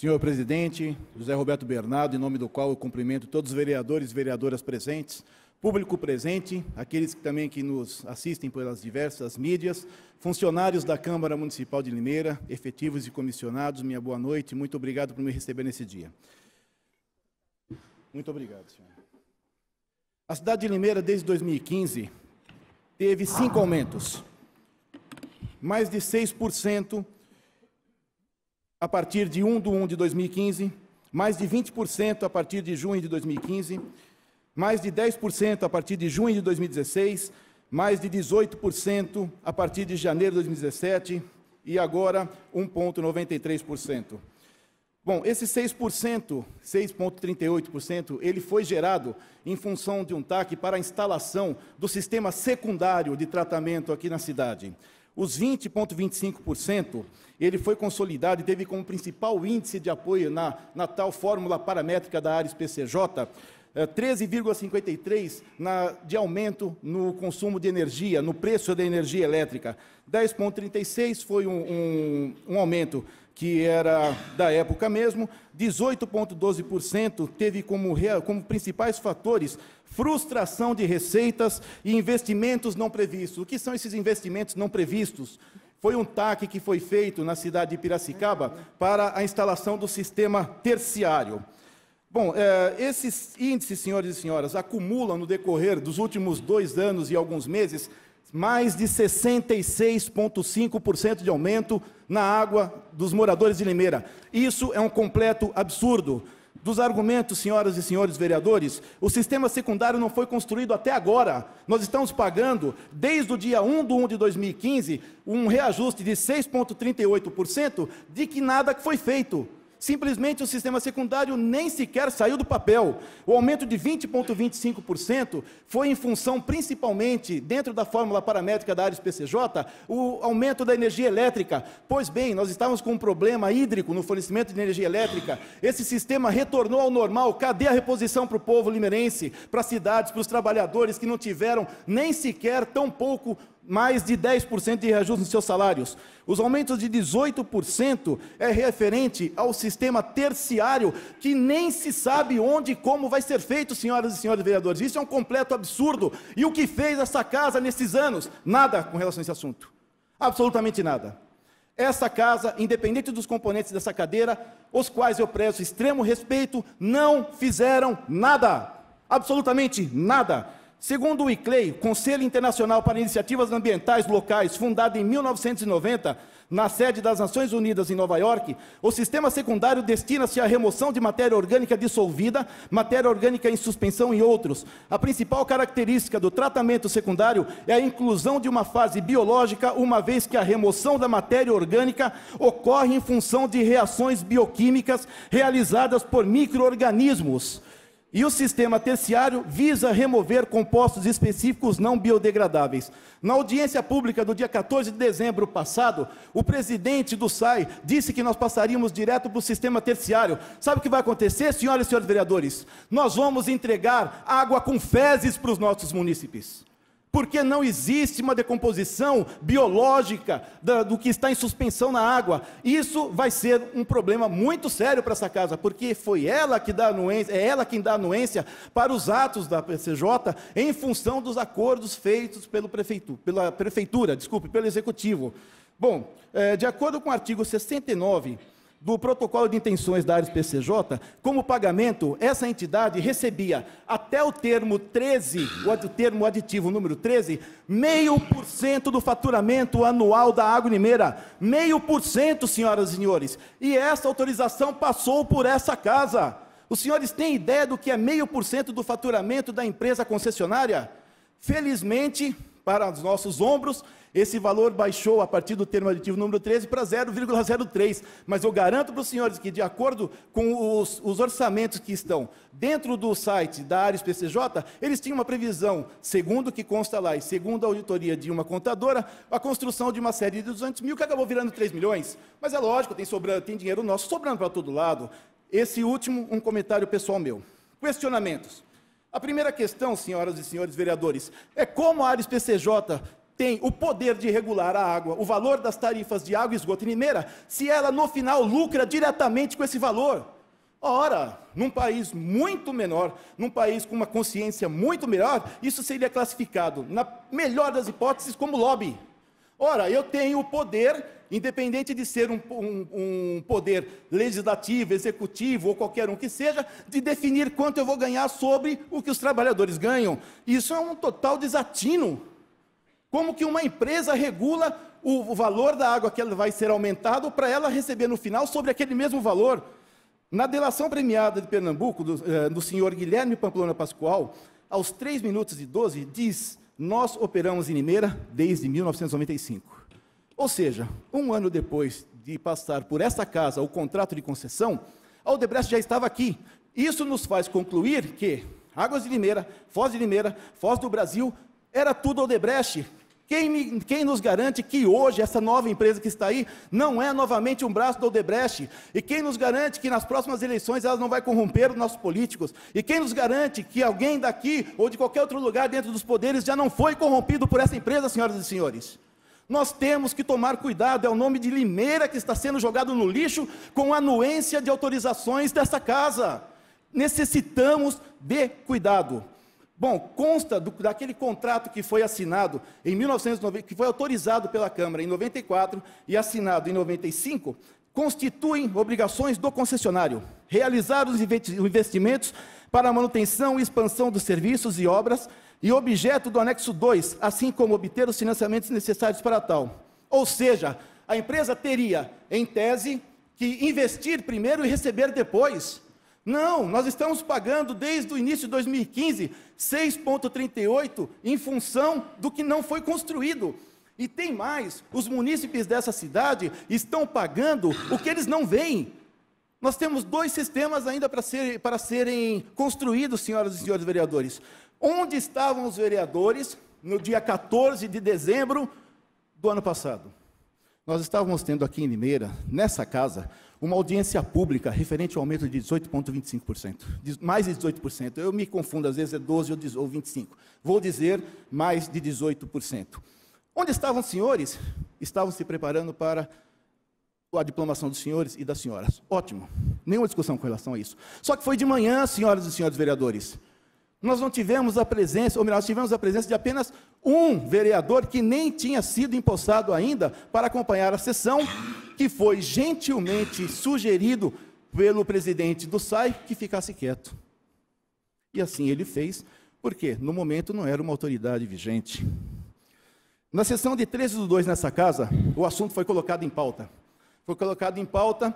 Senhor presidente, José Roberto Bernardo, em nome do qual eu cumprimento todos os vereadores e vereadoras presentes, público presente, aqueles que também que nos assistem pelas diversas mídias, funcionários da Câmara Municipal de Limeira, efetivos e comissionados, minha boa noite, muito obrigado por me receber nesse dia. Muito obrigado, senhor. A cidade de Limeira, desde 2015, teve cinco aumentos, mais de 6% a partir de 1 de 1 de 2015, mais de 20% a partir de junho de 2015, mais de 10% a partir de junho de 2016, mais de 18% a partir de janeiro de 2017 e agora 1,93%. Bom, esse 6%, 6,38%, ele foi gerado em função de um TAC para a instalação do sistema secundário de tratamento aqui na cidade. Os 20,25%, ele foi consolidado e teve como principal índice de apoio na, na tal fórmula paramétrica da área PCJ 13,53 é, de aumento no consumo de energia, no preço da energia elétrica. 10,36 foi um, um, um aumento que era da época mesmo, 18,12% teve como, como, principais fatores frustração de receitas e investimentos não previstos. O que são esses investimentos não previstos? Foi um TAC que foi feito na cidade de Piracicaba para a instalação do sistema terciário. Bom, é, esses índices, senhores e senhoras, acumulam no decorrer dos últimos dois anos e alguns meses mais de 66,5% de aumento na água dos moradores de Limeira. Isso é um completo absurdo. Dos argumentos, senhoras e senhores vereadores, o sistema secundário não foi construído até agora. Nós estamos pagando, desde o dia 1 de 1 de 2015, um reajuste de 6,38% de que nada foi feito. Simplesmente o sistema secundário nem sequer saiu do papel. O aumento de 20,25% foi em função, principalmente, dentro da fórmula paramétrica da área PCJ, o aumento da energia elétrica. Pois bem, nós estávamos com um problema hídrico no fornecimento de energia elétrica. Esse sistema retornou ao normal. Cadê a reposição para o povo limerense, para as cidades, para os trabalhadores que não tiveram nem sequer tão pouco mais de 10% de reajuste nos seus salários. Os aumentos de 18% é referente ao sistema terciário, que nem se sabe onde e como vai ser feito, senhoras e senhores vereadores. Isso é um completo absurdo. E o que fez essa casa nesses anos? Nada com relação a esse assunto. Absolutamente nada. Essa casa, independente dos componentes dessa cadeira, os quais eu prezo extremo respeito, não fizeram nada. Absolutamente nada. Segundo o ICLEI, Conselho Internacional para Iniciativas Ambientais Locais, fundado em 1990, na sede das Nações Unidas em Nova York, o sistema secundário destina-se à remoção de matéria orgânica dissolvida, matéria orgânica em suspensão e outros. A principal característica do tratamento secundário é a inclusão de uma fase biológica, uma vez que a remoção da matéria orgânica ocorre em função de reações bioquímicas realizadas por microorganismos. E o sistema terciário visa remover compostos específicos não biodegradáveis. Na audiência pública do dia 14 de dezembro passado, o presidente do SAI disse que nós passaríamos direto para o sistema terciário. Sabe o que vai acontecer, senhoras e senhores vereadores? Nós vamos entregar água com fezes para os nossos munícipes. Porque não existe uma decomposição biológica do que está em suspensão na água. Isso vai ser um problema muito sério para essa casa, porque foi ela que dá anuência, é ela quem dá anuência para os atos da PCJ em função dos acordos feitos pelo prefeito, pela prefeitura, desculpe, pelo executivo. Bom, eh, de acordo com o artigo 69 do protocolo de intenções da Ares PCJ, como pagamento, essa entidade recebia até o termo 13, o termo aditivo número 13, meio por cento do faturamento anual da Água Nimeira. Meio por cento, senhoras e senhores. E essa autorização passou por essa casa. Os senhores têm ideia do que é meio por cento do faturamento da empresa concessionária? Felizmente, para os nossos ombros, esse valor baixou a partir do termo aditivo número 13 para 0,03. Mas eu garanto para os senhores que, de acordo com os, os, orçamentos que estão dentro do site da área PCJ, eles tinham uma previsão, segundo o que consta lá e segundo a auditoria de uma contadora, a construção de uma série de 200 mil que acabou virando 3 milhões. Mas é lógico, tem, sobrando, tem dinheiro nosso sobrando para todo lado. Esse último, um comentário pessoal meu. Questionamentos. A primeira questão, senhoras e senhores vereadores, é como a Ares PCJ tem o poder de regular a água, o valor das tarifas de água, esgoto e mineira, se ela no final lucra diretamente com esse valor. Ora, num país muito menor, num país com uma consciência muito melhor, isso seria classificado, na melhor das hipóteses, como lobby. Ora, eu tenho o poder, independente de ser um, um, um poder legislativo, executivo ou qualquer um que seja, de definir quanto eu vou ganhar sobre o que os trabalhadores ganham. Isso é um total desatino como que uma empresa regula o, o valor da água que ela vai ser aumentado para ela receber no final sobre aquele mesmo valor? Na delação premiada de Pernambuco, do, eh, do senhor Guilherme Pamplona Pascoal, aos 3 minutos e 12, diz: Nós operamos em Limeira desde 1995. Ou seja, um ano depois de passar por esta casa o contrato de concessão, a Odebrecht já estava aqui. Isso nos faz concluir que Águas de Limeira, Foz de Limeira, Foz do Brasil, era tudo Odebrecht. Quem, me, quem, nos garante que hoje essa nova empresa que está aí não é novamente um braço do Odebrecht? E quem nos garante que nas próximas eleições ela não vai corromper os nossos políticos? E quem nos garante que alguém daqui ou de qualquer outro lugar dentro dos poderes já não foi corrompido por essa empresa, senhoras e senhores? Nós temos que tomar cuidado, é o nome de Limeira que está sendo jogado no lixo com anuência de autorizações dessa casa. Necessitamos de cuidado. Bom, consta do, daquele contrato que foi assinado em 1990, que foi autorizado pela Câmara em 94 e assinado em 95, constituem obrigações do concessionário realizar os investimentos para a manutenção e expansão dos serviços e obras e objeto do anexo 2, assim como obter os financiamentos necessários para tal. Ou seja, a empresa teria, em tese, que investir primeiro e receber depois não, nós estamos pagando desde o início de 2015 6,38 em função do que não foi construído. E tem mais: os munícipes dessa cidade estão pagando o que eles não veem. Nós temos dois sistemas ainda para, ser, para serem construídos, senhoras e senhores vereadores. Onde estavam os vereadores no dia 14 de dezembro do ano passado? Nós estávamos tendo aqui em Limeira, nessa casa, uma audiência pública referente ao aumento de 18,25%, mais de 18%. Eu me confundo, às vezes é 12% ou 25%. Vou dizer mais de 18%. Onde estavam os senhores? Estavam se preparando para a diplomação dos senhores e das senhoras. Ótimo, nenhuma discussão com relação a isso. Só que foi de manhã, senhoras e senhores vereadores. Nós não tivemos a presença, ou melhor, nós tivemos a presença de apenas um vereador que nem tinha sido empossado ainda para acompanhar a sessão que foi gentilmente sugerido pelo presidente do SAI que ficasse quieto. E assim ele fez, porque no momento não era uma autoridade vigente. Na sessão de 13 do 2 nessa casa, o assunto foi colocado em pauta. Foi colocado em pauta,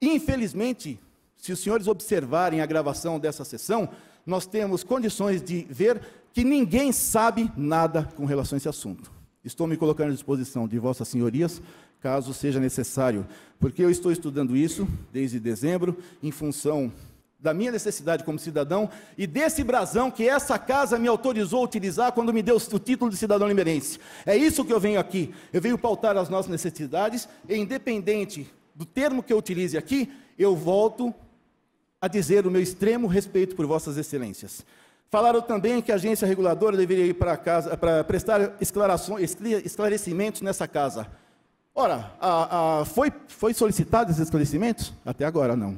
infelizmente, se os senhores observarem a gravação dessa sessão, nós temos condições de ver que ninguém sabe nada com relação a esse assunto. Estou me colocando à disposição de vossas senhorias, caso seja necessário, porque eu estou estudando isso desde dezembro, em função da minha necessidade como cidadão e desse brasão que essa casa me autorizou a utilizar quando me deu o título de cidadão limerense. É isso que eu venho aqui. Eu venho pautar as nossas necessidades e, independente do termo que eu utilize aqui, eu volto a dizer o meu extremo respeito por vossas excelências. Falaram também que a agência reguladora deveria ir para casa para prestar esclarecimentos nessa casa. Ora, a, a, foi, foi solicitado esses esclarecimentos? Até agora não.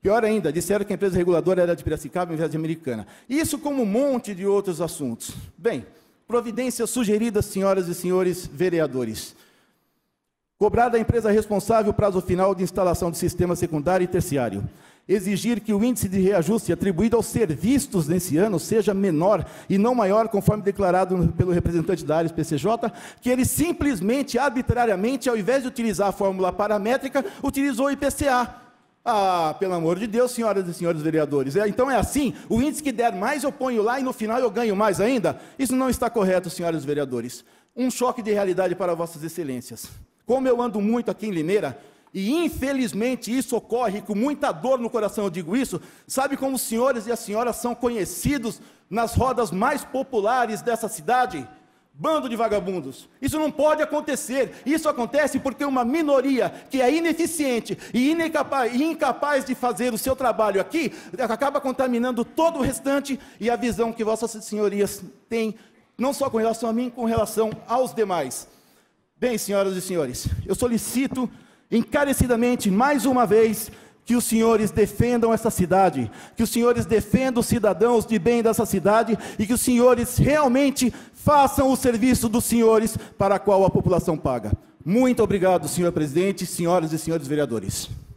Pior ainda, disseram que a empresa reguladora era de Piracicaba em vez de americana. Isso como um monte de outros assuntos. Bem, providências sugeridas, senhoras e senhores vereadores. Cobrar da empresa responsável o prazo final de instalação de sistema secundário e terciário exigir que o índice de reajuste atribuído aos serviços nesse ano seja menor e não maior, conforme declarado pelo representante da área PCJ, que ele simplesmente, arbitrariamente, ao invés de utilizar a fórmula paramétrica, utilizou o IPCA. Ah, pelo amor de Deus, senhoras e senhores vereadores. É, então é assim: o índice que der mais eu ponho lá e no final eu ganho mais ainda? Isso não está correto, senhores vereadores. Um choque de realidade para vossas excelências. Como eu ando muito aqui em Limeira, e infelizmente isso ocorre com muita dor no coração, eu digo isso. Sabe como os senhores e as senhoras são conhecidos nas rodas mais populares dessa cidade? Bando de vagabundos. Isso não pode acontecer. Isso acontece porque uma minoria que é ineficiente e incapaz, de fazer o seu trabalho aqui acaba contaminando todo o restante e a visão que vossas senhorias têm, não só com relação a mim, com relação aos demais. Bem, senhoras e senhores, eu solicito encarecidamente, mais uma vez, que os senhores defendam essa cidade, que os senhores defendam os cidadãos de bem dessa cidade e que os senhores realmente façam o serviço dos senhores para qual a população paga. Muito obrigado, senhor presidente, senhoras e senhores vereadores.